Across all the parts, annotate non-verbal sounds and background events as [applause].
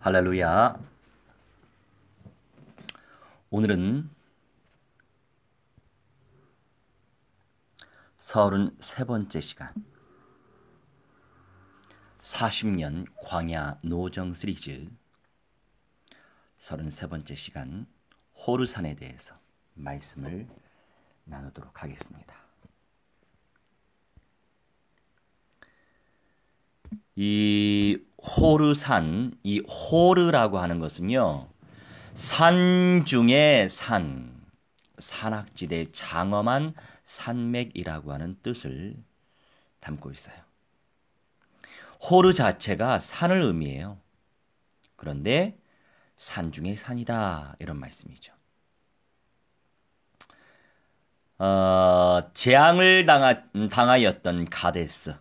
할렐루야. 오늘은 서른 세 번째 시간 40년 광야 노정 시리즈 서른 세 번째 시간 호르산에 대해서 말씀을 나누도록 하겠습니다. 이 호르산 이 호르라고 하는 것은요. 산 중의 산 산악지대 장엄한 산맥이라고 하는 뜻을 담고 있어요. 호르 자체가 산을 의미해요. 그런데 산중에 산이다 이런 말씀이죠. 어, 재앙을 당하, 당하였던 가데스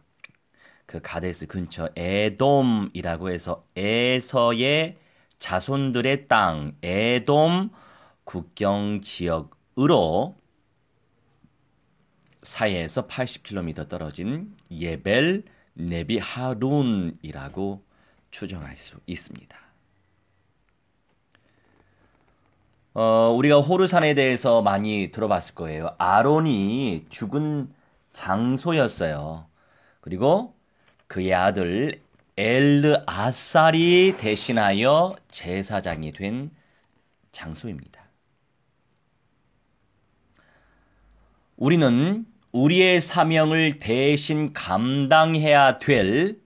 그 가데스 근처 에돔이라고 해서 에서의 자손들의 땅 에돔 국경 지역으로 사이에서 80km 떨어진 예벨 네비 하룬이라고 추정할 수 있습니다. 어, 우리가 호르산에 대해서 많이 들어봤을 거예요. 아론이 죽은 장소였어요. 그리고 그의 아들 엘르아살이 대신하여 제사장이 된 장소입니다. 우리는 우리의 사명을 대신 감당해야 될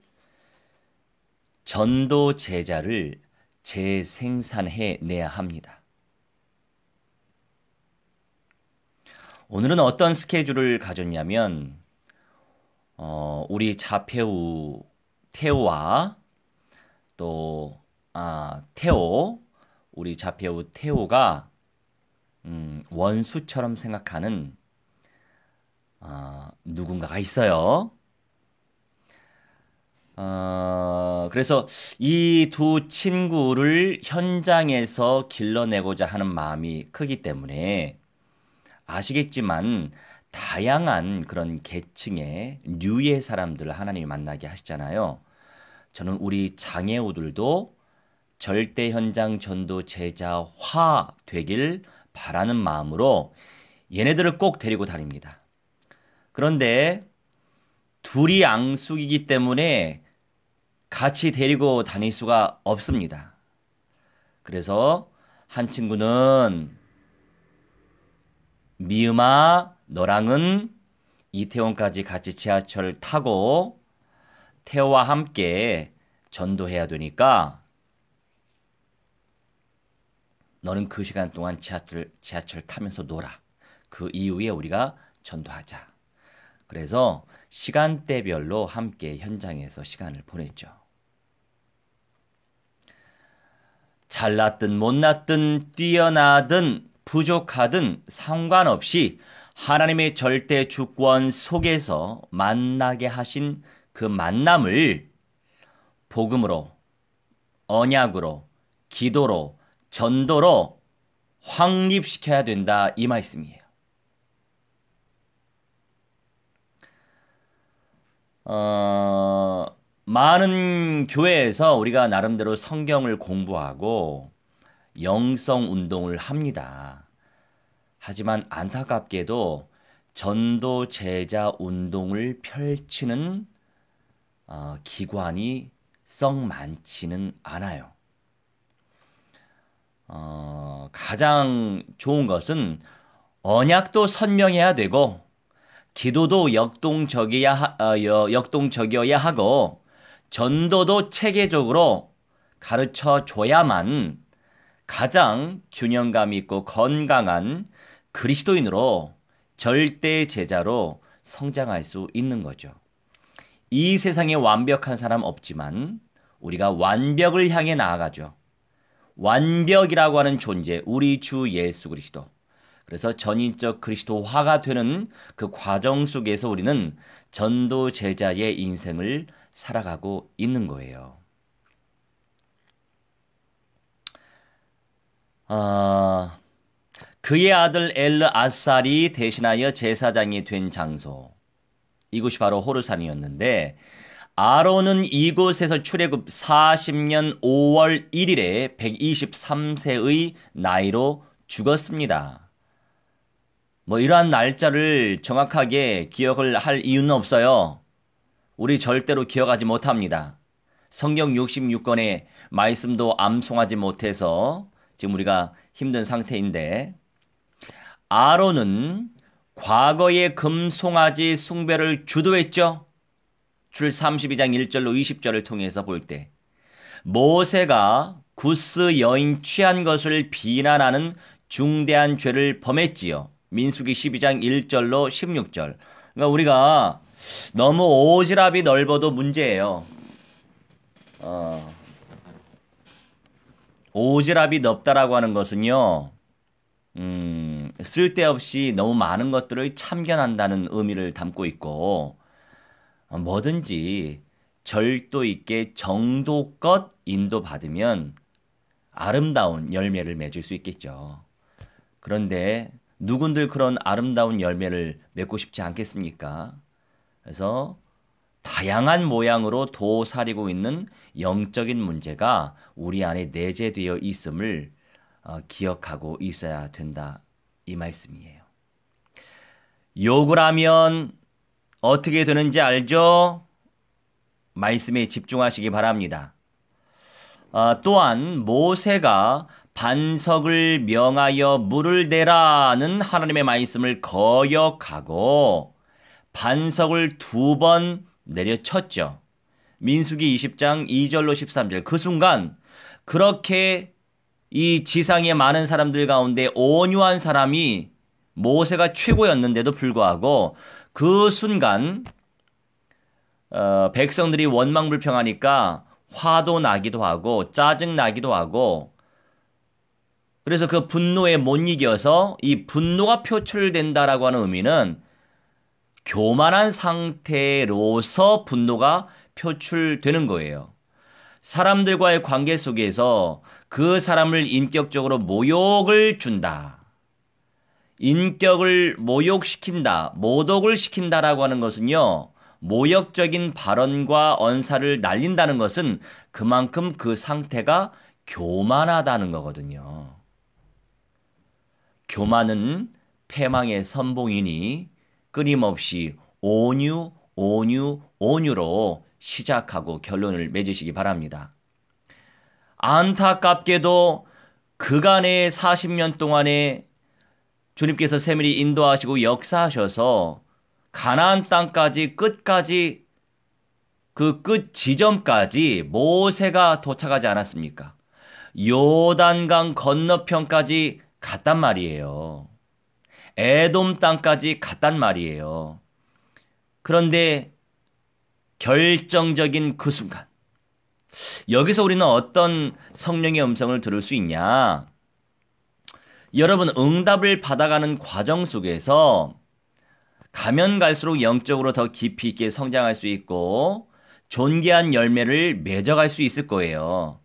전도 제자를 재생산해 내야 합니다. 오늘은 어떤 스케줄을 가졌냐면 어, 우리 자폐우 태오와 또 아, 태오 우리 자폐우 태오가 음, 원수처럼 생각하는 어, 누군가가 있어요. 어, 그래서 이 두 친구를 현장에서 길러내고자 하는 마음이 크기 때문에 아시겠지만 다양한 그런 계층의 류의 사람들을 하나님이 만나게 하시잖아요. 저는 우리 장애우들도 절대 현장 전도 제자화 되길 바라는 마음으로 얘네들을 꼭 데리고 다닙니다. 그런데 둘이 앙숙이기 때문에 같이 데리고 다닐 수가 없습니다. 그래서 한 친구는 미음아 너랑은 이태원까지 같이 지하철 타고 태와 호 함께 전도해야 되니까 너는 그 시간 동안 지하철, 지하철 타면서 놀아. 그 이후에 우리가 전도하자. 그래서 시간대별로 함께 현장에서 시간을 보냈죠. 잘났든 못났든 뛰어나든 부족하든 상관없이 하나님의 절대 주권 속에서 만나게 하신 그 만남을 복음으로, 언약으로, 기도로, 전도로 확립시켜야 된다 이 말씀이에요. 어, 많은 교회에서 우리가 나름대로 성경을 공부하고 영성 운동을 합니다. 하지만 안타깝게도 전도 제자 운동을 펼치는 어, 기관이 썩 많지는 않아요. 어, 가장 좋은 것은 언약도 선명해야 되고 기도도 역동적이야 어, 역동적이어야 하고 전도도 체계적으로 가르쳐 줘야만 가장 균형감 있고 건강한 그리스도인으로 절대 제자로 성장할 수 있는 거죠. 이 세상에 완벽한 사람 없지만 우리가 완벽을 향해 나아가죠. 완벽이라고 하는 존재, 우리 주 예수 그리스도. 그래서 전인적 그리스도화가 되는 그 과정 속에서 우리는 전도 제자의 인생을 살아가고 있는 거예요. 아, 그의 아들 엘르 아살이 대신하여 제사장이 된 장소. 이곳이 바로 호르산이었는데 아론은 이곳에서 출애굽 40년 5월 1일에 123세의 나이로 죽었습니다. 뭐 이러한 날짜를 정확하게 기억을 할 이유는 없어요. 우리 절대로 기억하지 못합니다. 성경 66권의 말씀도 암송하지 못해서 지금 우리가 힘든 상태인데 아론은 과거의 금송아지 숭배를 주도했죠. 줄 32장 1절로 20절을 통해서 볼 때 모세가 구스 여인 취한 것을 비난하는 중대한 죄를 범했지요. 민수기 12장 1절로 16절. 그러니까 우리가 너무 오지랖이 넓어도 문제예요. 어, 오지랖이 넓다라고 하는 것은요. 쓸데없이 너무 많은 것들을 참견한다는 의미를 담고 있고 어, 뭐든지 절도 있게 정도껏 인도받으면 아름다운 열매를 맺을 수 있겠죠. 그런데 누군들 그런 아름다운 열매를 맺고 싶지 않겠습니까? 그래서 다양한 모양으로 도사리고 있는 영적인 문제가 우리 안에 내재되어 있음을 어, 기억하고 있어야 된다 이 말씀이에요. 욕을 하면 어떻게 되는지 알죠? 말씀에 집중하시기 바랍니다. 아, 또한 모세가 반석을 명하여 물을 대라는 하나님의 말씀을 거역하고 반석을 두 번 내려쳤죠. 민수기 20장 2절로 13절. 그 순간 그렇게 이지상에 많은 사람들 가운데 온유한 사람이 모세가 최고였는데도 불구하고 그 순간 어, 백성들이 원망불평하니까 화도 나기도 하고 짜증 나기도 하고 그래서 그 분노에 못 이겨서 이 분노가 표출된다라고 하는 의미는 교만한 상태로서 분노가 표출되는 거예요. 사람들과의 관계 속에서 그 사람을 인격적으로 모욕을 준다. 인격을 모욕시킨다, 모독을 시킨다라고 하는 것은요, 모욕적인 발언과 언사를 날린다는 것은 그만큼 그 상태가 교만하다는 거거든요. 교만은 패망의 선봉이니 끊임없이 온유, 온유, 온유로 시작하고 결론을 맺으시기 바랍니다. 안타깝게도 그간의 40년 동안에 주님께서 세밀히 인도하시고 역사하셔서 가나안 땅까지 끝까지 그 끝 지점까지 모세가 도착하지 않았습니까? 요단강 건너편까지 갔단 말이에요. 에돔 땅까지 갔단 말이에요. 그런데 결정적인 그 순간. 여기서 우리는 어떤 성령의 음성을 들을 수 있냐? 여러분, 응답을 받아가는 과정 속에서 가면 갈수록 영적으로 더 깊이 있게 성장할 수 있고 존귀한 열매를 맺어갈 수 있을 거예요.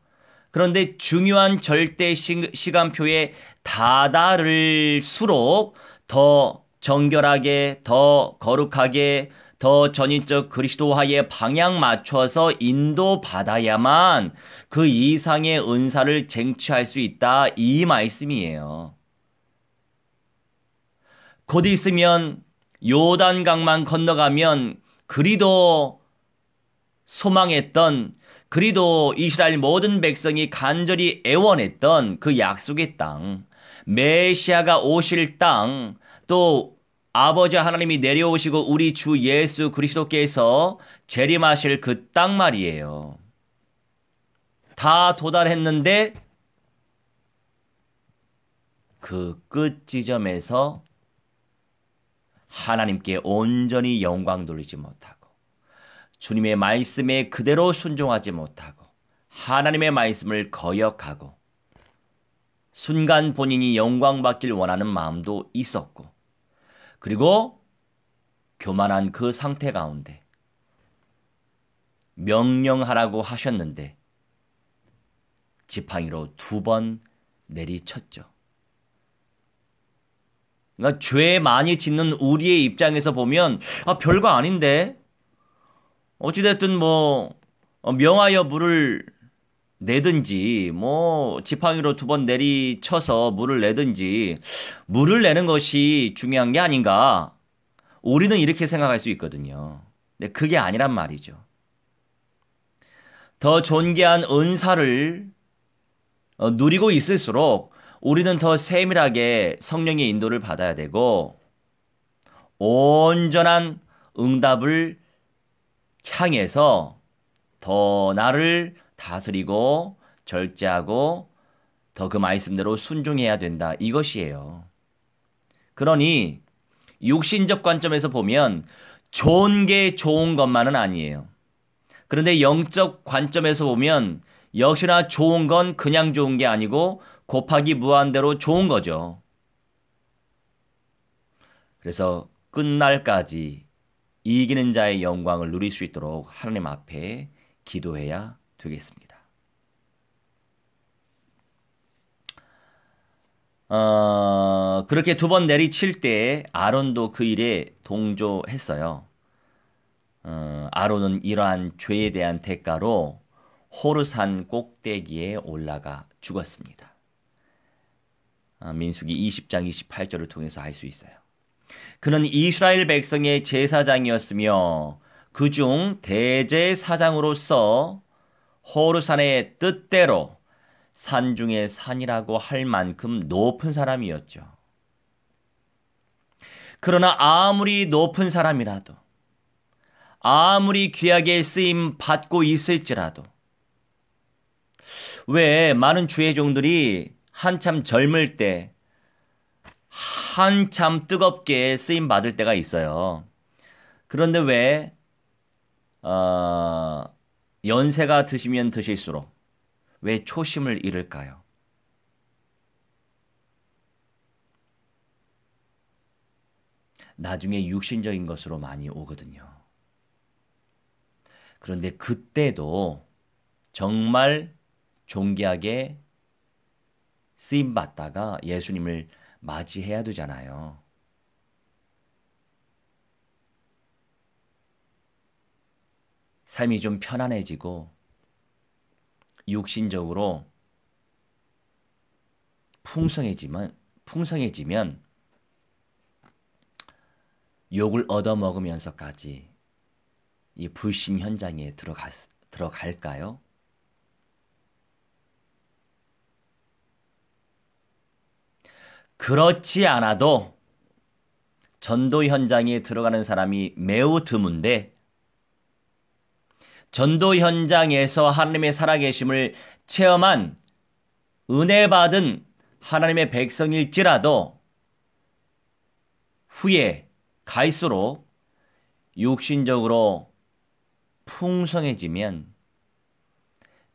그런데 중요한 절대 시, 간표에 다다를수록 더 정결하게, 더 거룩하게, 더 전인적 그리스도화의 방향 맞춰서 인도받아야만 그 이상의 은사를 쟁취할 수 있다. 이 말씀이에요. 곧 있으면 요단강만 건너가면 그리도 소망했던 그리도 이스라엘 모든 백성이 간절히 애원했던 그 약속의 땅, 메시아가 오실 땅, 또 아버지 하나님이 내려오시고 우리 주 예수 그리스도께서 재림하실 그 땅 말이에요. 다 도달했는데 그 끝 지점에서 하나님께 온전히 영광 돌리지 못하고 주님의 말씀에 그대로 순종하지 못하고 하나님의 말씀을 거역하고 순간 본인이 영광 받길 원하는 마음도 있었고 그리고 교만한 그 상태 가운데 명령하라고 하셨는데 지팡이로 두 번 내리쳤죠. 그러니까 죄 많이 짓는 우리의 입장에서 보면 아 별거 아닌데 어찌됐든 뭐 명하여 물을 내든지 뭐 지팡이로 두 번 내리쳐서 물을 내든지 물을 내는 것이 중요한 게 아닌가 우리는 이렇게 생각할 수 있거든요. 근데 그게 아니란 말이죠. 더 존귀한 은사를 어, 누리고 있을수록 우리는 더 세밀하게 성령의 인도를 받아야 되고 온전한 응답을 향해서 더 나를 다스리고 절제하고 더 그 말씀대로 순종해야 된다. 이것이에요. 그러니 육신적 관점에서 보면 좋은 게 좋은 것만은 아니에요. 그런데 영적 관점에서 보면 역시나 좋은 건 그냥 좋은 게 아니고 곱하기 무한대로 좋은 거죠. 그래서 끝날까지 이기는 자의 영광을 누릴 수 있도록 하나님 앞에 기도해야 되겠습니다. 어, 그렇게 두 번 내리칠 때 아론도 그 일에 동조했어요. 어, 아론은 이러한 죄에 대한 대가로 호르산 꼭대기에 올라가 죽었습니다. 어, 민수기 20장 28절을 통해서 알 수 있어요. 그는 이스라엘 백성의 제사장이었으며 그 중 대제사장으로서 호르산의 뜻대로 산 중의 산이라고 할 만큼 높은 사람이었죠. 그러나 아무리 높은 사람이라도 아무리 귀하게 쓰임 받고 있을지라도 왜 많은 주의 종들이 한참 젊을 때 한참 뜨겁게 쓰임 받을 때가 있어요. 그런데 왜 어, 연세가 드시면 드실수록 왜 초심을 잃을까요? 나중에 육신적인 것으로 많이 오거든요. 그런데 그때도 정말 존귀하게 쓰임 받다가 예수님을 맞이해야 되잖아요. 삶이 좀 편안해지고 육신적으로 풍성해지면 풍성해지면 욕을 얻어먹으면서까지 이 불신 현장에 들어가, 들어갈까요? 그렇지 않아도 전도 현장에 들어가는 사람이 매우 드문데 전도 현장에서 하나님의 살아계심을 체험한 은혜 받은 하나님의 백성일지라도 후에 갈수록 육신적으로 풍성해지면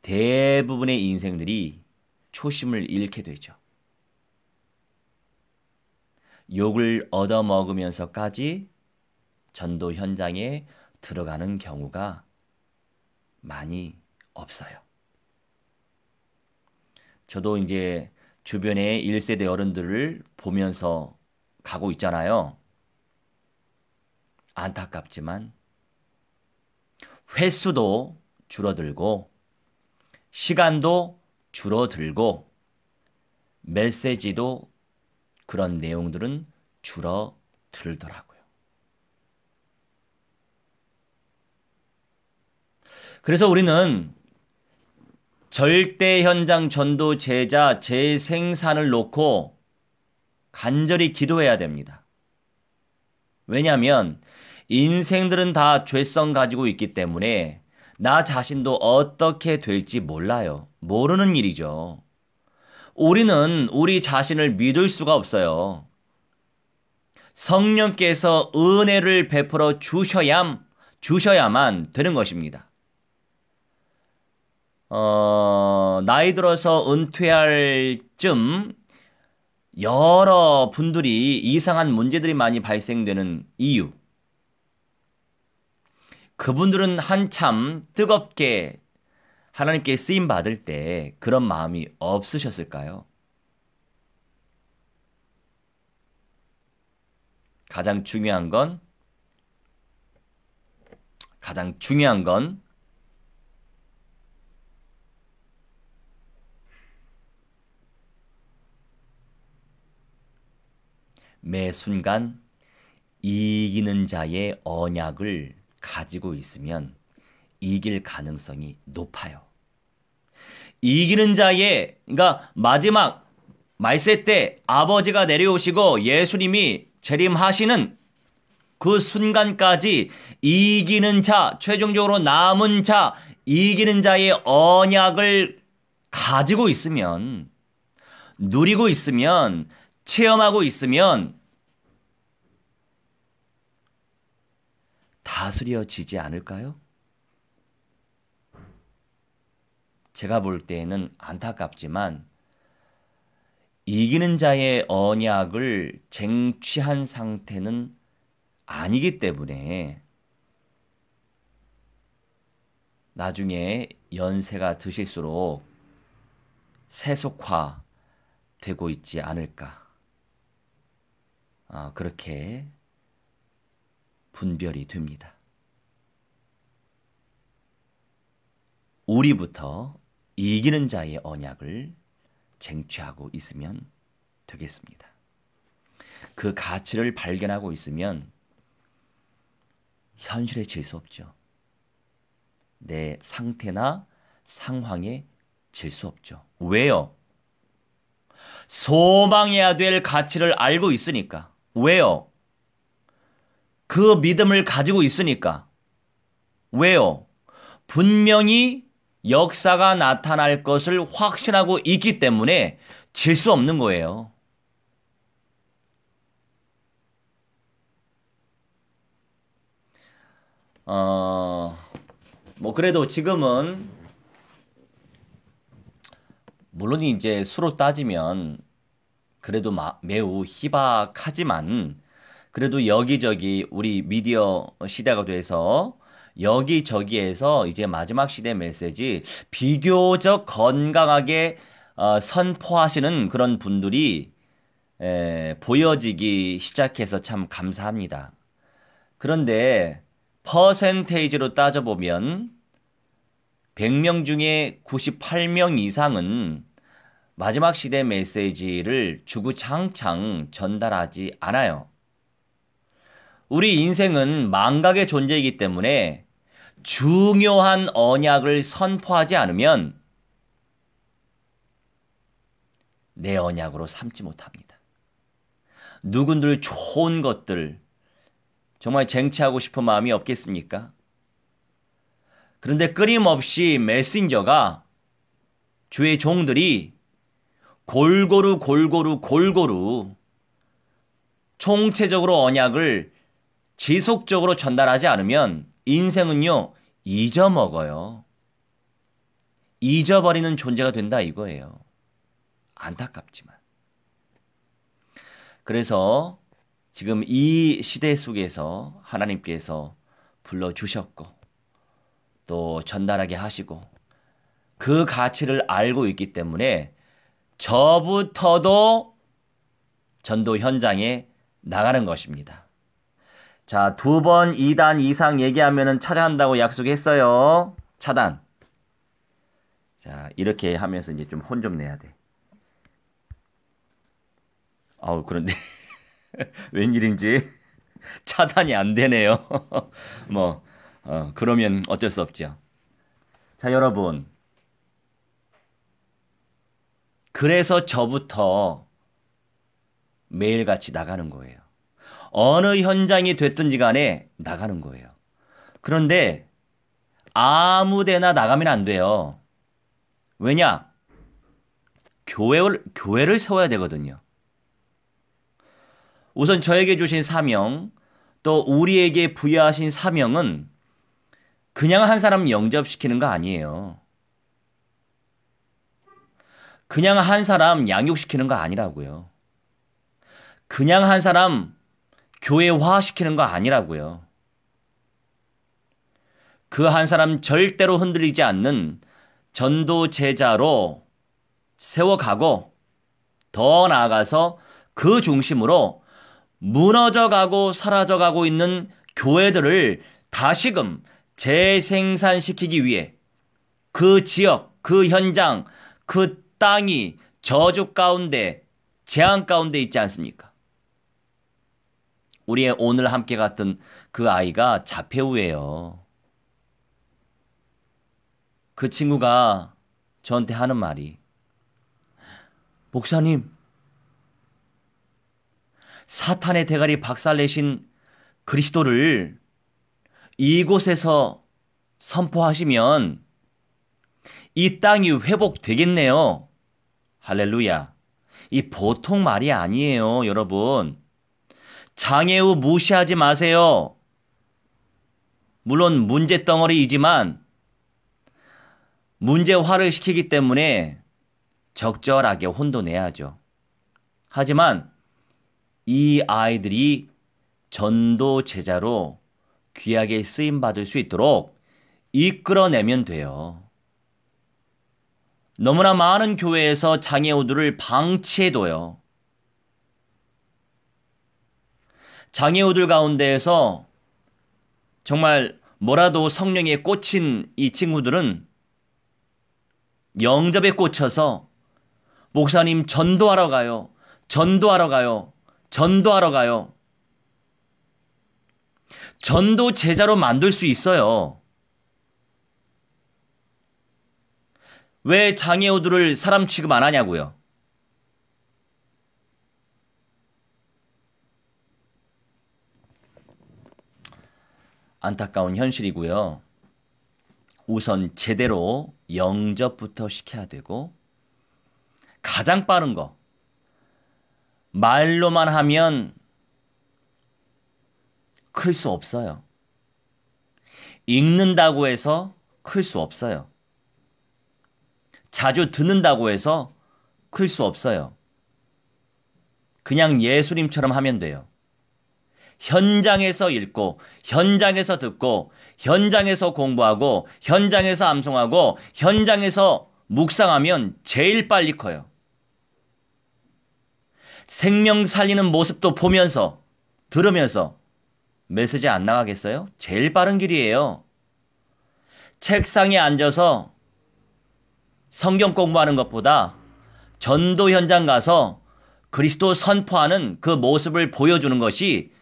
대부분의 인생들이 초심을 잃게 되죠. 욕을 얻어먹으면서까지 전도 현장에 들어가는 경우가 많이 없어요. 저도 이제 주변에 1세대 어른들을 보면서 가고 있잖아요. 안타깝지만 횟수도 줄어들고 시간도 줄어들고 메시지도 그런 내용들은 줄어들더라고요. 그래서 우리는 절대 현장 전도 제자 재생산을 놓고 간절히 기도해야 됩니다. 왜냐하면 인생들은 다 죄성 가지고 있기 때문에 나 자신도 어떻게 될지 몰라요. 모르는 일이죠. 우리는 우리 자신을 믿을 수가 없어요. 성령께서 은혜를 베풀어 주셔야 주셔야만 되는 것입니다. 어, 나이 들어서 은퇴할 쯤 여러 분들이 이상한 문제들이 많이 발생되는 이유. 그분들은 한참 뜨겁게 하나님께 쓰임 받을 때 그런 마음이 없으셨을까요? 가장 중요한 건 가장 중요한 건매 순간 이기는 자의 언약을 가지고 있으면 이길 가능성이 높아요. 이기는 자의 그러니까 마지막 말세 때 아버지가 내려오시고 예수님이 재림하시는 그 순간까지 이기는 자, 최종적으로 남은 자, 이기는 자의 언약을 가지고 있으면 누리고 있으면 체험하고 있으면 다스려지지 않을까요? 제가 볼 때에는 안타깝지만 이기는 자의 언약을 쟁취한 상태는 아니기 때문에 나중에 연세가 드실수록 세속화 되고 있지 않을까. 어, 그렇게 분별이 됩니다. 우리부터 이기는 자의 언약을 쟁취하고 있으면 되겠습니다. 그 가치를 발견하고 있으면 현실에 질 수 없죠. 내 상태나 상황에 질 수 없죠. 왜요? 소망해야 될 가치를 알고 있으니까. 왜요? 그 믿음을 가지고 있으니까. 왜요? 분명히 역사가 나타날 것을 확신하고 있기 때문에 질 수 없는 거예요. 어, 뭐, 그래도 지금은, 물론 이제 수로 따지면 그래도 마, 매우 희박하지만 그래도 여기저기 우리 미디어 시대가 돼서 여기저기에서 이제 마지막 시대 메시지 비교적 건강하게 어, 선포하시는 그런 분들이 에, 보여지기 시작해서 참 감사합니다. 그런데 퍼센테이지로 따져보면 100명 중에 98명 이상은 마지막 시대 메시지를 주구장창 전달하지 않아요. 우리 인생은 망각의 존재이기 때문에 중요한 언약을 선포하지 않으면 내 언약으로 삼지 못합니다. 누군들 좋은 것들 정말 쟁취하고 싶은 마음이 없겠습니까? 그런데 끊임없이 메신저가 주의 종들이 골고루 골고루 골고루 총체적으로 언약을 지속적으로 전달하지 않으면 인생은요, 잊어먹어요. 잊어버리는 존재가 된다 이거예요. 안타깝지만. 그래서 지금 이 시대 속에서 하나님께서 불러주셨고, 또 전달하게 하시고, 그 가치를 알고 있기 때문에 저부터도 전도 현장에 나가는 것입니다. 자, 두번 2단 이상 얘기하면 차단한다고 약속했어요. 차단. 자, 이렇게 하면서 이제 좀 혼 좀 내야 돼. 아우, 그런데 [laughs] 웬일인지 [laughs] 차단이 안 되네요. [laughs] 뭐, 어, 그러면 어쩔 수 없죠. 자, 여러분. 그래서 저부터 매일같이 나가는 거예요. 어느 현장이 됐든지 간에 나가는 거예요. 그런데 아무 데나 나가면 안 돼요. 왜냐? 교회를, 교회를 세워야 되거든요. 우선 저에게 주신 사명, 또 우리에게 부여하신 사명은 그냥 한 사람 영접시키는 거 아니에요. 그냥 한 사람 양육시키는 거 아니라고요. 그냥 한 사람 교회화시키는 거 아니라고요. 그 한 사람 절대로 흔들리지 않는 전도 제자로 세워가고 더 나아가서 그 중심으로 무너져가고 사라져가고 있는 교회들을 다시금 재생산시키기 위해 그 지역, 그 현장, 그 땅이 저주 가운데 재앙 가운데 있지 않습니까? 우리의 오늘 함께 갔던 그 아이가 자폐우예요. 그 친구가 저한테 하는 말이 목사님 사탄의 대가리 박살내신 그리스도를 이곳에서 선포하시면 이 땅이 회복되겠네요. 할렐루야. 이 보통 말이 아니에요, 여러분. 장애우 무시하지 마세요. 물론 문제덩어리이지만 문제화를 시키기 때문에 적절하게 혼돈해야죠. 하지만 이 아이들이 전도 제자로 귀하게 쓰임 받을 수 있도록 이끌어내면 돼요. 너무나 많은 교회에서 장애우들을 방치해둬요. 장애우들 가운데에서 정말 뭐라도 성령에 꽂힌 이 친구들은 영접에 꽂혀서 목사님 전도하러 가요. 전도하러 가요. 전도하러 가요. 전도 제자로 만들 수 있어요. 왜 장애우들을 사람 취급 안 하냐고요. 안타까운 현실이고요. 우선 제대로 영접부터 시켜야 되고 가장 빠른 거 말로만 하면 클 수 없어요. 읽는다고 해서 클 수 없어요. 자주 듣는다고 해서 클 수 없어요. 그냥 예수님처럼 하면 돼요. 현장에서 읽고, 현장에서 듣고, 현장에서 공부하고, 현장에서 암송하고, 현장에서 묵상하면 제일 빨리 커요. 생명 살리는 모습도 보면서, 들으면서, 메시지 안 나가겠어요? 제일 빠른 길이에요. 책상에 앉아서 성경 공부하는 것보다 전도 현장 가서 그리스도 선포하는 그 모습을 보여주는 것이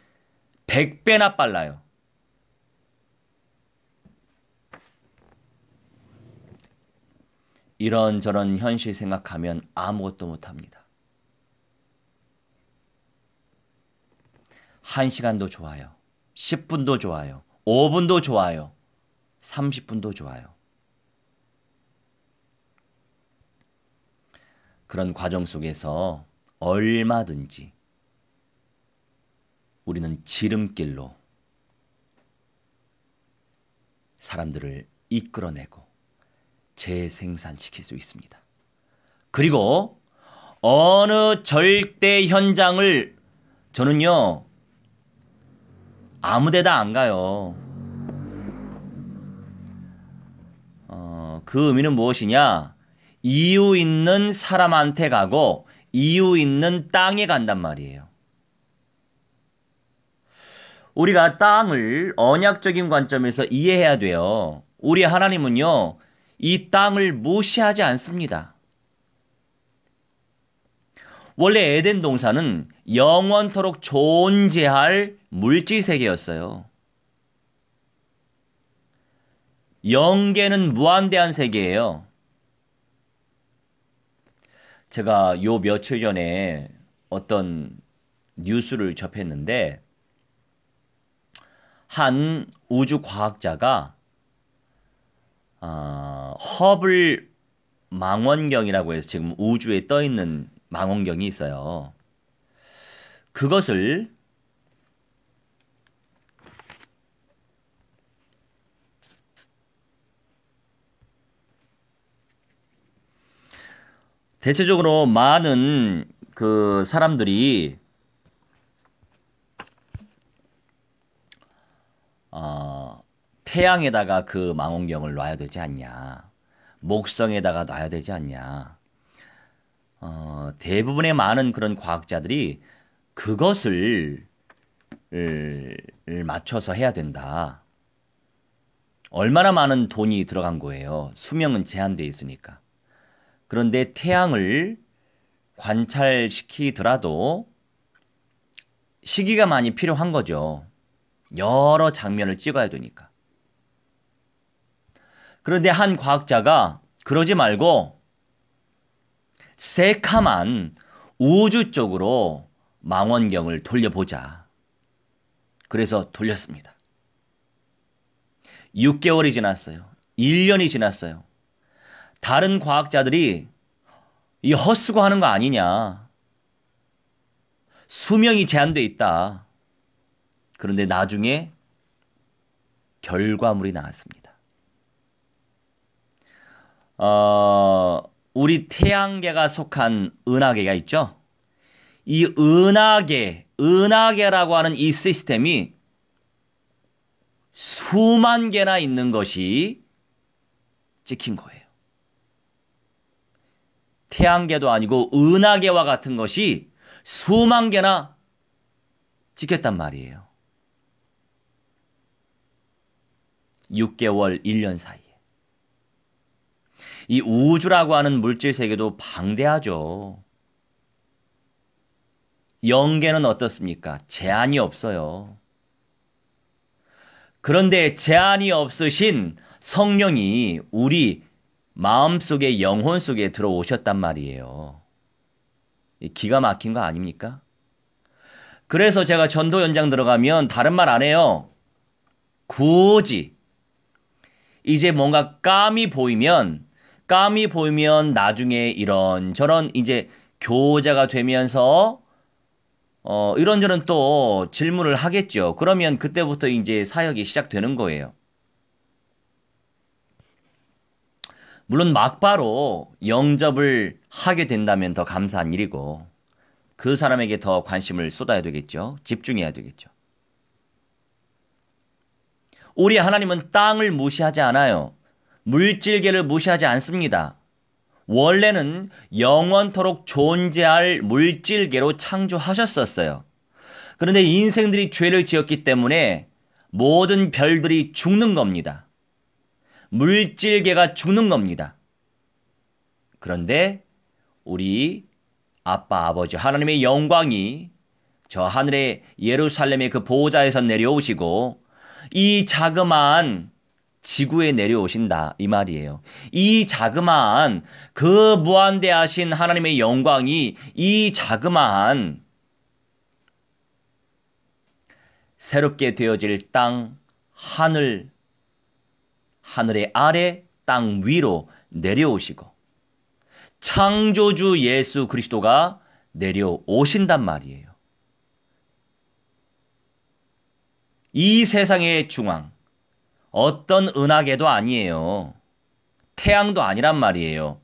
100배나 빨라요. 이런저런 현실 생각하면 아무것도 못합니다. 한 시간도 좋아요. 10분도 좋아요. 5분도 좋아요. 30분도 좋아요. 그런 과정 속에서 얼마든지 우리는 지름길로 사람들을 이끌어내고 재생산시킬 수 있습니다. 그리고 어느 절대 현장을 저는요 아무 데다 안 가요. 어, 그 의미는 무엇이냐? 이유 있는 사람한테 가고 이유 있는 땅에 간단 말이에요. 우리가 땅을 언약적인 관점에서 이해해야 돼요. 우리 하나님은요, 이 땅을 무시하지 않습니다. 원래 에덴 동산은 영원토록 존재할 물질 세계였어요. 영계는 무한대한 세계예요. 제가 요 며칠 전에 어떤 뉴스를 접했는데 한 우주 과학자가 어, 허블 망원경이라고 해서 지금 우주에 떠 있는 망원경이 있어요. 그것을 대체적으로 많은 그 사람들이 어, 태양에다가 그 망원경을 놔야 되지 않냐. 목성에다가 놔야 되지 않냐. 어, 대부분의 많은 그런 과학자들이 그것을 을, 을 맞춰서 해야 된다. 얼마나 많은 돈이 들어간 거예요. 수명은 제한돼 있으니까. 그런데 태양을 관찰시키더라도 시기가 많이 필요한 거죠. 여러 장면을 찍어야 되니까. 그런데 한 과학자가 그러지 말고 새카만 우주 쪽으로 망원경을 돌려보자. 그래서 돌렸습니다. 6개월이 지났어요. 1년이 지났어요. 다른 과학자들이 이 헛수고하는 거 아니냐. 수명이 제한돼 있다. 그런데 나중에 결과물이 나왔습니다. 어, 우리 태양계가 속한 은하계가 있죠? 이 은하계, 은하계라고 하는 이 시스템이 수만 개나 있는 것이 찍힌 거예요. 태양계도 아니고 은하계와 같은 것이 수만 개나 찍혔단 말이에요. 6개월, 1년 사이에. 이 우주라고 하는 물질 세계도 방대하죠. 영계는 어떻습니까? 제한이 없어요. 그런데 제한이 없으신 성령이 우리 마음속에 영혼 속에 들어오셨단 말이에요. 기가 막힌 거 아닙니까? 그래서 제가 전도 연장 들어가면 다른 말 안 해요. 굳이 이제 뭔가 까미 보이면 까미 보이면 나중에 이런 저런 이제 교자가 되면서 어 이런저런 또 질문을 하겠죠. 그러면 그때부터 이제 사역이 시작되는 거예요. 물론 막바로 영접을 하게 된다면 더 감사한 일이고 그 사람에게 더 관심을 쏟아야 되겠죠. 집중해야 되겠죠. 우리 하나님은 땅을 무시하지 않아요. 물질계를 무시하지 않습니다. 원래는 영원토록 존재할 물질계로 창조하셨었어요. 그런데 인생들이 죄를 지었기 때문에 모든 별들이 죽는 겁니다. 물질계가 죽는 겁니다. 그런데 우리 아빠 아버지 하나님의 영광이 저 하늘의 예루살렘의 그 보호자에서 내려오시고 이 자그마한 지구에 내려오신다 이 말이에요. 이 자그마한 그 무한대하신 하나님의 영광이 이 자그마한 새롭게 되어질 땅 하늘 하늘의 아래 땅 위로 내려오시고 창조주 예수 그리스도가 내려오신단 말이에요. 이 세상의 중앙 어떤 은하계도 아니에요. 태양도 아니란 말이에요.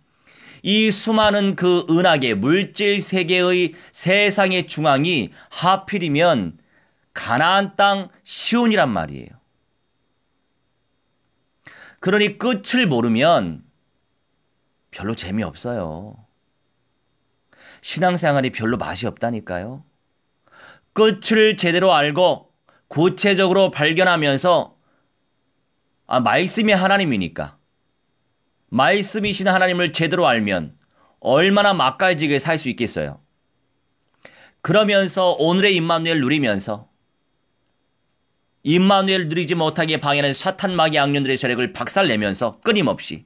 이 수많은 그 은하계 물질 세계의 세상의 중앙이 하필이면 가나안 땅 시온이란 말이에요. 그러니 끝을 모르면 별로 재미없어요. 신앙생활이 별로 맛이 없다니까요. 끝을 제대로 알고 구체적으로 발견하면서 아, 말씀이 하나님이니까. 말씀이신 하나님을 제대로 알면 얼마나 맛깔지게 살 수 있겠어요. 그러면서 오늘의 임마누엘 누리면서 임마누엘 누리지 못하게 방해하는 사탄마귀 악령들의 세력을 박살내면서 끊임없이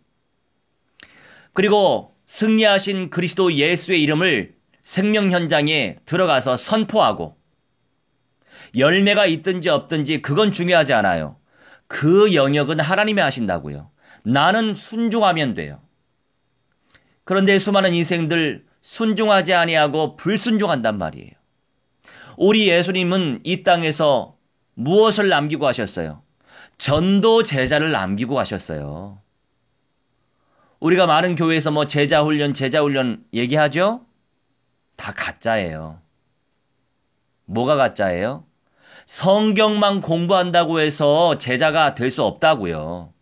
그리고 승리하신 그리스도 예수의 이름을 생명 현장에 들어가서 선포하고 열매가 있든지 없든지 그건 중요하지 않아요. 그 영역은 하나님이 하신다고요. 나는 순종하면 돼요. 그런데 수많은 인생들 순종하지 아니하고 불순종한단 말이에요. 우리 예수님은 이 땅에서 무엇을 남기고 하셨어요? 전도 제자를 남기고 하셨어요. 우리가 많은 교회에서 뭐 제자 훈련, 제자 훈련 얘기하죠? 다 가짜예요. 뭐가 가짜예요? 성경만 공부한다고 해서 제자가 될 수 없다고요.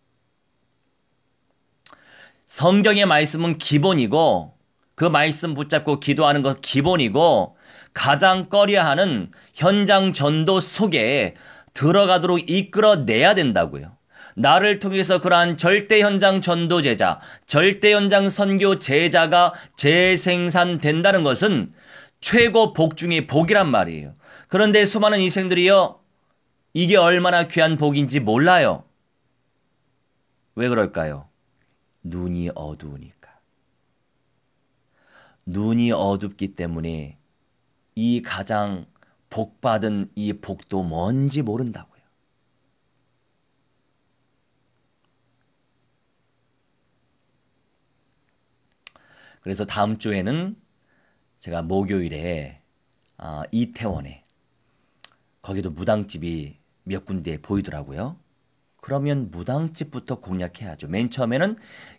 성경의 말씀은 기본이고 그 말씀 붙잡고 기도하는 건 기본이고 가장 꺼려하는 현장 전도 속에 들어가도록 이끌어내야 된다고요. 나를 통해서 그러한 절대 현장 전도 제자, 절대 현장 선교 제자가 재생산된다는 것은 최고 복 중의 복이란 말이에요. 그런데 수많은 인생들이요, 이게 얼마나 귀한 복인지 몰라요. 왜 그럴까요? 눈이 어두우니까. 눈이 어둡기 때문에 이 가장 복받은 이 복도 뭔지 모른다고요. 그래서 다음 주에는 제가 목요일에 어, 이태원에 거기도 무당집이 몇 군데 보이더라고요. 그러면 무당집부터 공략해야죠. 맨 처음에는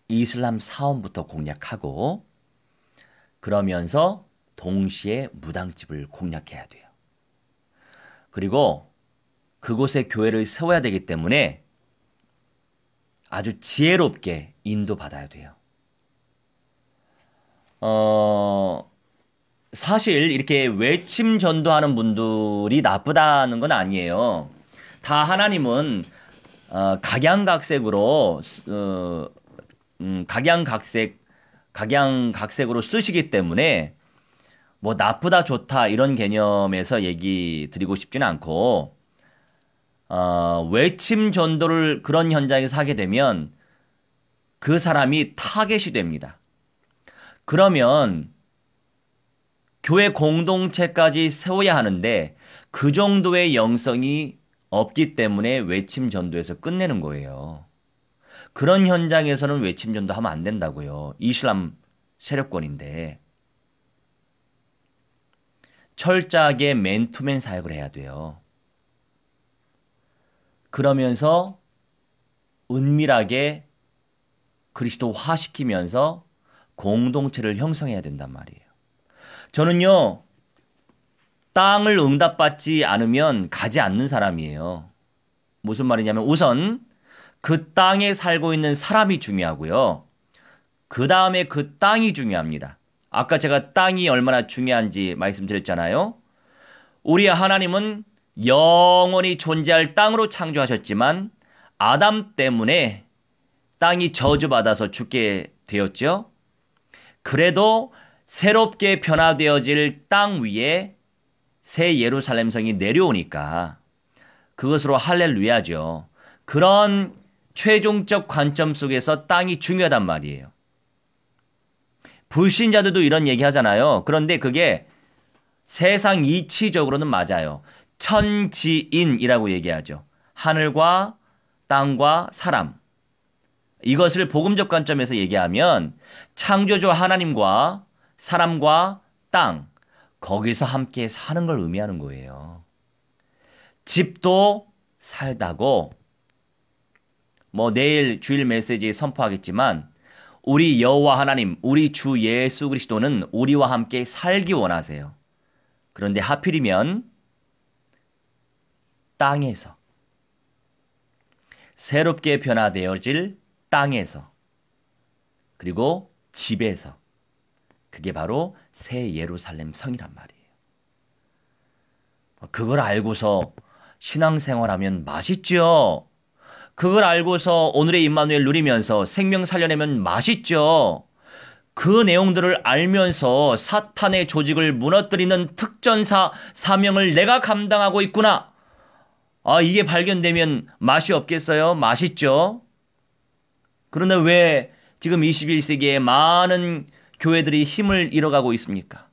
이슬람 사원부터 공략하고 그러면서 동시에 무당집을 공략해야 돼요. 그리고 그곳에 교회를 세워야 되기 때문에 아주 지혜롭게 인도받아야 돼요. 어, 사실 이렇게 외침 전도하는 분들이 나쁘다는 건 아니에요. 다 하나님은 어, 각양각색으로 어, 음, 각양각색 각양각색으로 쓰시기 때문에 뭐 나쁘다 좋다 이런 개념에서 얘기 드리고 싶지는 않고 어, 외침 전도를 그런 현장에서 하게 되면 그 사람이 타겟이 됩니다. 그러면 교회 공동체까지 세워야 하는데 그 정도의 영성이 없기 때문에 외침 전도에서 끝내는 거예요. 그런 현장에서는 외침 전도 하면 안 된다고요. 이슬람 세력권인데. 철저하게 맨투맨 사역을 해야 돼요. 그러면서 은밀하게 그리스도화 시키면서 공동체를 형성해야 된단 말이에요. 저는요, 땅을 응답받지 않으면 가지 않는 사람이에요. 무슨 말이냐면 우선 그 땅에 살고 있는 사람이 중요하고요. 그 다음에 그 땅이 중요합니다. 아까 제가 땅이 얼마나 중요한지 말씀드렸잖아요. 우리 하나님은 영원히 존재할 땅으로 창조하셨지만 아담 때문에 땅이 저주받아서 죽게 되었죠. 그래도 새롭게 변화되어질 땅 위에 새 예루살렘 성이 내려오니까 그것으로 할렐루야죠. 그런 최종적 관점 속에서 땅이 중요하단 말이에요. 불신자들도 이런 얘기 하잖아요. 그런데 그게 세상 이치적으로는 맞아요. 천지인이라고 얘기하죠. 하늘과 땅과 사람. 이것을 복음적 관점에서 얘기하면 창조주 하나님과 사람과 땅, 거기서 함께 사는 걸 의미하는 거예요. 집도 살다고, 뭐 내일 주일 메시지 선포하겠지만 우리 여호와 하나님, 우리 주 예수 그리스도는 우리와 함께 살기 원하세요. 그런데 하필이면 땅에서 새롭게 변화되어질 땅에서 그리고 집에서 그게 바로 새 예루살렘 성이란 말이에요. 그걸 알고서 신앙생활하면 맛있죠. 그걸 알고서 오늘의 임마누엘 누리면서 생명 살려내면 맛있죠. 그 내용들을 알면서 사탄의 조직을 무너뜨리는 특전사 사명을 내가 감당하고 있구나. 아, 이게 발견되면 맛이 없겠어요? 맛있죠? 그런데 왜 지금 21세기에 많은 교회들이 힘을 잃어가고 있습니까?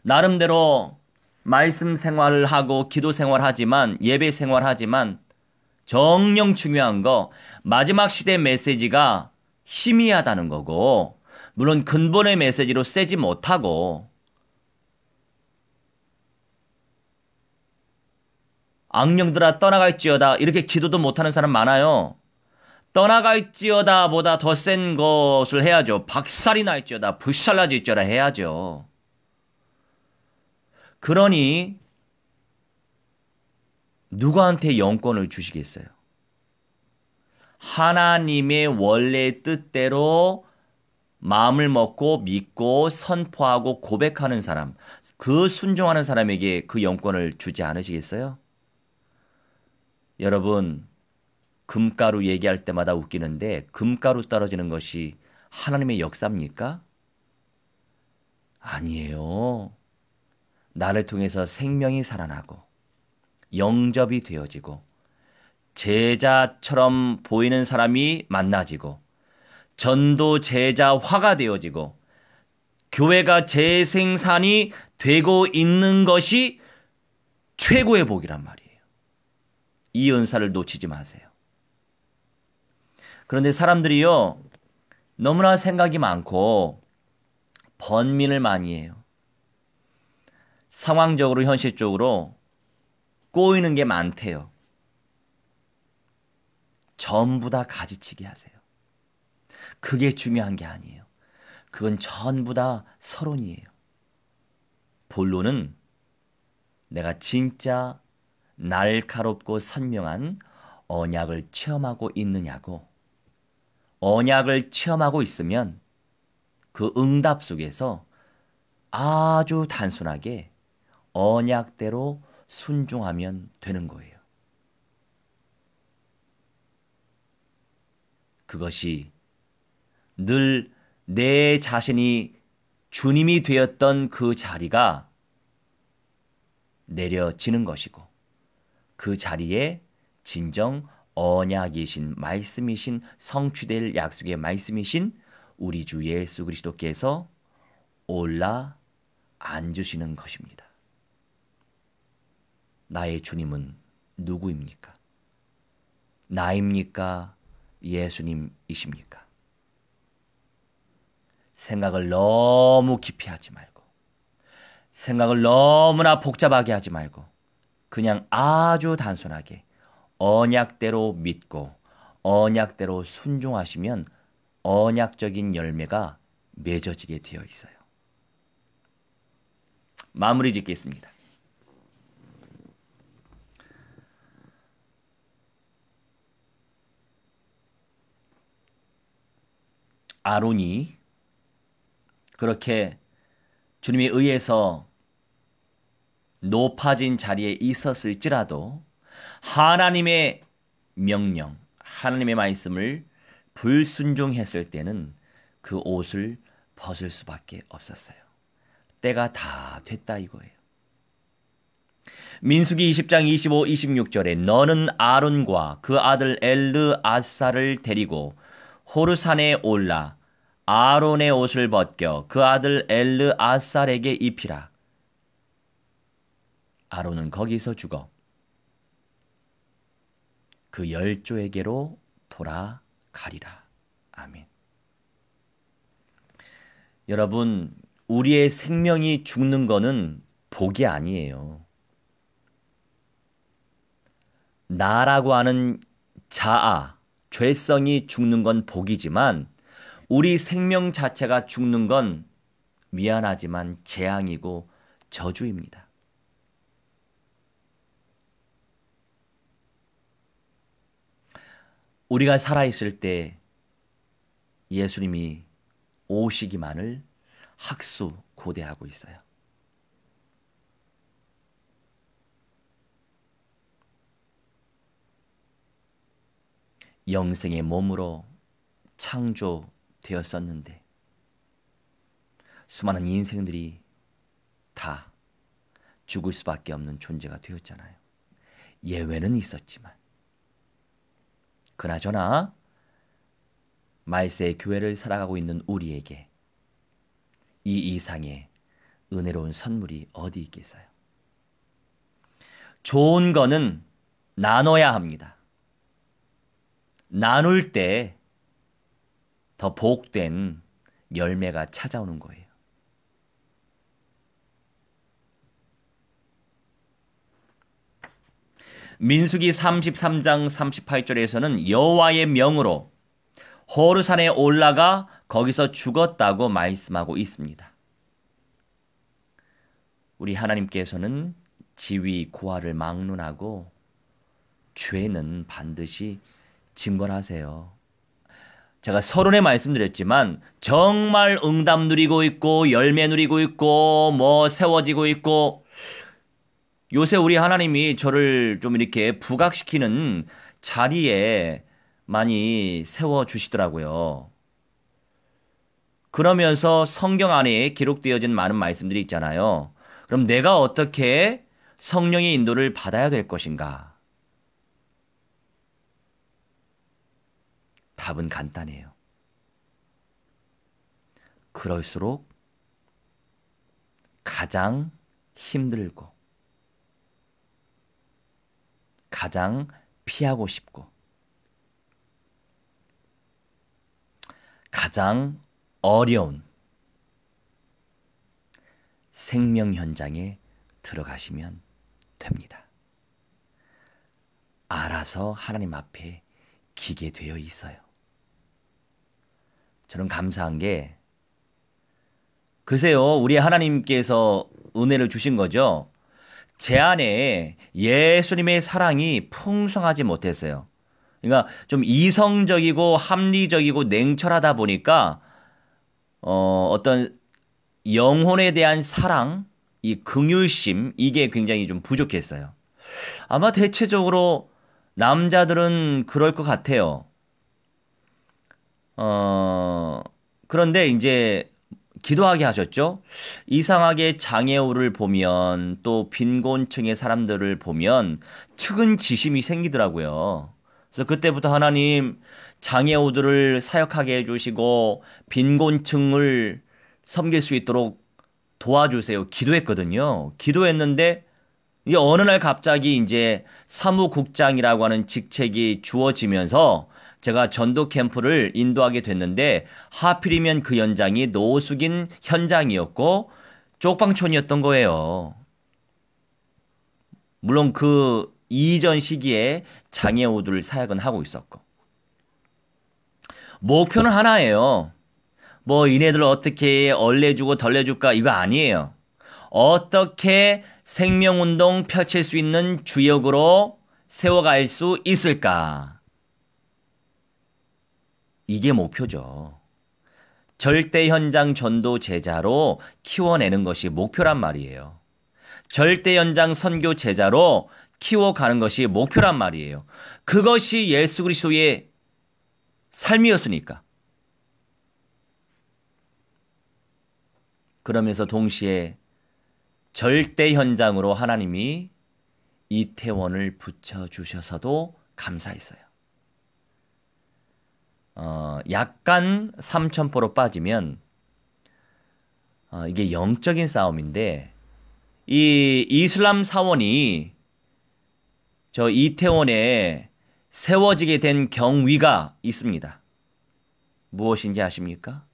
나름대로 말씀 생활을 하고 기도 생활하지만 예배 생활하지만 정령 중요한 거 마지막 시대 메시지가 희미하다는 거고 물론 근본의 메시지로 세지 못하고 악령들아 떠나갈지어다 이렇게 기도도 못하는 사람 많아요. 떠나갈지어다 보다 더 센 것을 해야죠. 박살이 날지어다 불살라질지어다 해야죠. 그러니 누구한테 영권을 주시겠어요? 하나님의 원래 뜻대로 마음을 먹고 믿고 선포하고 고백하는 사람, 그 순종하는 사람에게 그 영권을 주지 않으시겠어요? 여러분, 금가루 얘기할 때마다 웃기는데 금가루 떨어지는 것이 하나님의 역사입니까? 아니에요. 나를 통해서 생명이 살아나고 영접이 되어지고 제자처럼 보이는 사람이 만나지고 전도 제자화가 되어지고 교회가 재생산이 되고 있는 것이 최고의 복이란 말이에요. 이 은사를 놓치지 마세요. 그런데 사람들이요, 너무나 생각이 많고, 번민을 많이 해요. 상황적으로, 현실적으로, 꼬이는 게 많대요. 전부 다 가지치기 하세요. 그게 중요한 게 아니에요. 그건 전부 다 서론이에요. 본론은 내가 진짜 날카롭고 선명한 언약을 체험하고 있느냐고. 언약을 체험하고 있으면 그 응답 속에서 아주 단순하게 언약대로 순종하면 되는 거예요. 그것이 늘 내 자신이 주님이 되었던 그 자리가 내려지는 것이고 그 자리에 진정 언약이신 말씀이신 성취될 약속의 말씀이신 우리 주 예수 그리스도께서 올라 앉으시는 것입니다. 나의 주님은 누구입니까? 나입니까? 예수님이십니까? 생각을 너무 깊이 하지 말고, 생각을 너무나 복잡하게 하지 말고, 그냥 아주 단순하게 언약대로 믿고, 언약대로 순종하시면 언약적인 열매가 맺어지게 되어 있어요. 마무리 짓겠습니다. 아론이 그렇게 주님에 의해서 높아진 자리에 있었을지라도 하나님의 명령, 하나님의 말씀을 불순종했을 때는 그 옷을 벗을 수밖에 없었어요. 때가 다 됐다 이거예요. 민수기 20장 25, 26절에 너는 아론과 그 아들 엘르 아사를 데리고 호르산에 올라 아론의 옷을 벗겨 그 아들 엘르 아살에게 입히라. 아론은 거기서 죽어 그 열조에게로 돌아가리라. 아멘. 여러분, 우리의 생명이 죽는 것은 복이 아니에요. 나라고 하는 자아, 죄성이 죽는 건 복이지만 우리 생명 자체가 죽는 건 미안하지만 재앙이고 저주입니다. 우리가 살아있을 때 예수님이 오시기만을 학수 고대하고 있어요. 영생의 몸으로 창조되었었는데 수많은 인생들이 다 죽을 수밖에 없는 존재가 되었잖아요. 예외는 있었지만 그나저나 말세의 교회를 살아가고 있는 우리에게 이 이상의 은혜로운 선물이 어디 있겠어요? 좋은 거는 나눠야 합니다. 나눌 때 더 복된 열매가 찾아오는 거예요. 민숙이 33장 38절에서는 여호와의 명으로 호르산에 올라가 거기서 죽었다고 말씀하고 있습니다. 우리 하나님께서는 지위 고하를 막론하고 죄는 반드시 징벌하세요. 제가 서론에 말씀드렸지만 정말 응답 누리고 있고 열매 누리고 있고 뭐 세워지고 있고 요새 우리 하나님이 저를 좀 이렇게 부각시키는 자리에 많이 세워 주시더라고요. 그러면서 성경 안에 기록되어진 많은 말씀들이 있잖아요. 그럼 내가 어떻게 성령의 인도를 받아야 될 것인가? 답은 간단해요. 그럴수록 가장 힘들고 가장 피하고 싶고 가장 어려운 생명 현장에 들어가시면 됩니다. 알아서 하나님 앞에 기게 되어 있어요. 저는 감사한 게 그세요 우리 하나님께서 은혜를 주신 거죠. 제 안에 예수님의 사랑이 풍성하지 못했어요. 그러니까 좀 이성적이고 합리적이고 냉철하다 보니까 어, 어떤 영혼에 대한 사랑, 이 긍휼심 이게 굉장히 좀 부족했어요. 아마 대체적으로 남자들은 그럴 것 같아요. 어, 그런데 이제 기도하게 하셨죠. 이상하게 장애우를 보면 또 빈곤층의 사람들을 보면 측은 지심이 생기더라고요. 그래서 그때부터 하나님 장애우들을 사역하게 해주시고 빈곤층을 섬길 수 있도록 도와주세요. 기도했거든요. 기도했는데 어느 날 갑자기 이제 사무국장이라고 하는 직책이 주어지면서 제가 전도 캠프를 인도하게 됐는데 하필이면 그 현장이 노숙인 현장이었고 쪽방촌이었던 거예요. 물론 그 이전 시기에 장애우들 사역은 하고 있었고. 목표는 하나예요. 뭐 이네들 어떻게 얼레주고 덜레줄까 이거 아니에요. 어떻게 생명운동 펼칠 수 있는 주역으로 세워갈 수 있을까? 이게 목표죠. 절대 현장 전도 제자로 키워내는 것이 목표란 말이에요. 절대 현장 선교 제자로 키워가는 것이 목표란 말이에요. 그것이 예수 그리스도의 삶이었으니까. 그러면서 동시에 절대 현장으로 하나님이 이태원을 붙여주셔서도 감사했어요. 어, 약간 3 0 0 0포로 빠지면 어, 이게 영적인 싸움인데 이 이슬람 사원이 저 이태원에 세워지게 된 경위가 있습니다. 무엇인지 아십니까?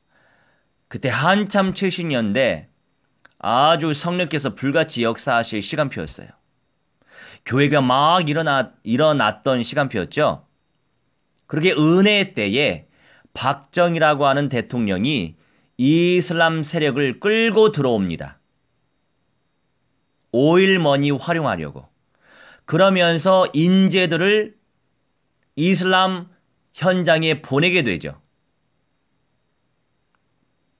그때 한참 70년대 아주 성령께서 불같이 역사하실 시간표였어요. 교회가 막 일어나, 일어났던 시간표였죠. 그렇게 은혜 때에 박정이라고 하는 대통령이 이슬람 세력을 끌고 들어옵니다. 오일머니 활용하려고. 그러면서 인재들을 이슬람 현장에 보내게 되죠.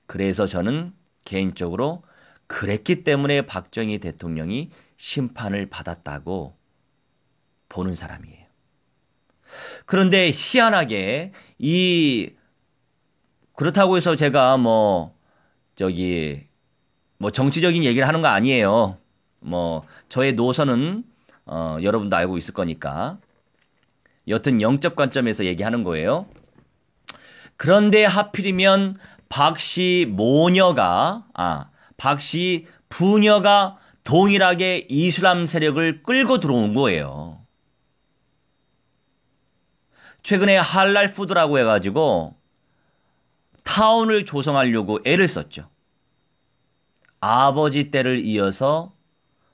그래서 저는 개인적으로 그랬기 때문에 박정희 대통령이 심판을 받았다고 보는 사람이에요. 그런데 희한하게 이 그렇다고 해서 제가 뭐 저기 뭐 정치적인 얘기를 하는 거 아니에요. 뭐 저의 노선은 어, 여러분도 알고 있을 거니까 여튼 영적 관점에서 얘기하는 거예요. 그런데 하필이면 박씨 모녀가 아 박씨 부녀가 동일하게 이슬람 세력을 끌고 들어온 거예요. 최근에 할랄 푸드라고 해가지고 타운을 조성하려고 애를 썼죠. 아버지 때를 이어서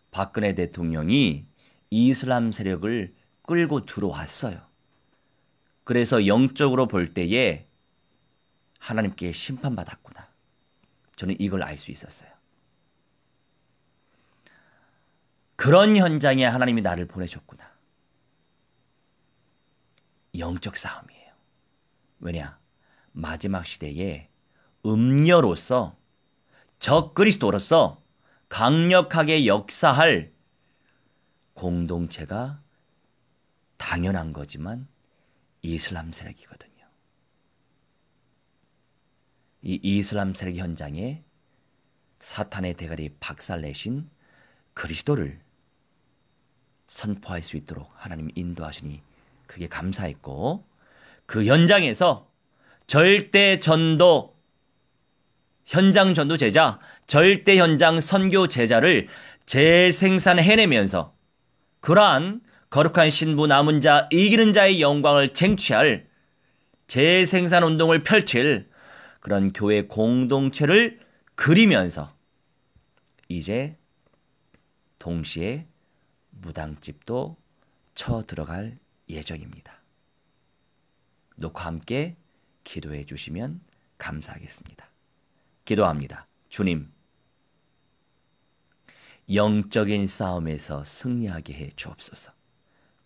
박근혜 대통령이 이슬람 세력을 끌고 들어왔어요. 그래서 영적으로 볼 때에 하나님께 심판받았구나. 저는 이걸 알 수 있었어요. 그런 현장에 하나님이 나를 보내셨구나. 영적 싸움이에요. 왜냐? 마지막 시대에 음녀로서 적 그리스도로서 강력하게 역사할 공동체가 당연한 거지만 이슬람 세력이거든요. 이 이슬람 세력 현장에 사탄의 대가리 박살내신 그리스도를 선포할 수 있도록 하나님 인도하시니 그게 감사했고 그현장에서 절대 전도 현장 전도 제자, 절대 현장 선교 제자를 재생산해내면서 그러한 거룩한 신부 남은 자 이기는 자의 영광을 쟁취할 재생산 운동을 펼칠 그런 교회 공동체를 그리면서 이제 동시에 무당집도 쳐 들어갈 예정입니다. 녹화 함께 기도해 주시면 감사하겠습니다. 기도합니다. 주님, 영적인 싸움에서 승리하게 해 주옵소서.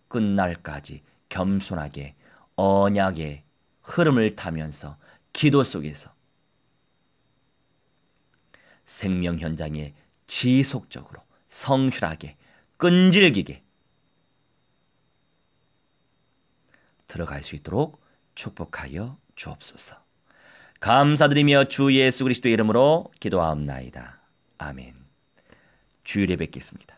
끝날까지 겸손하게 언약의 흐름을 타면서 기도 속에서 생명 현장에 지속적으로 성실하게 끈질기게 들어갈 수 있도록 축복하여 주옵소서. 감사드리며 주 예수 그리스도 이름으로 기도하옵나이다. 아멘. 주일에 뵙겠습니다.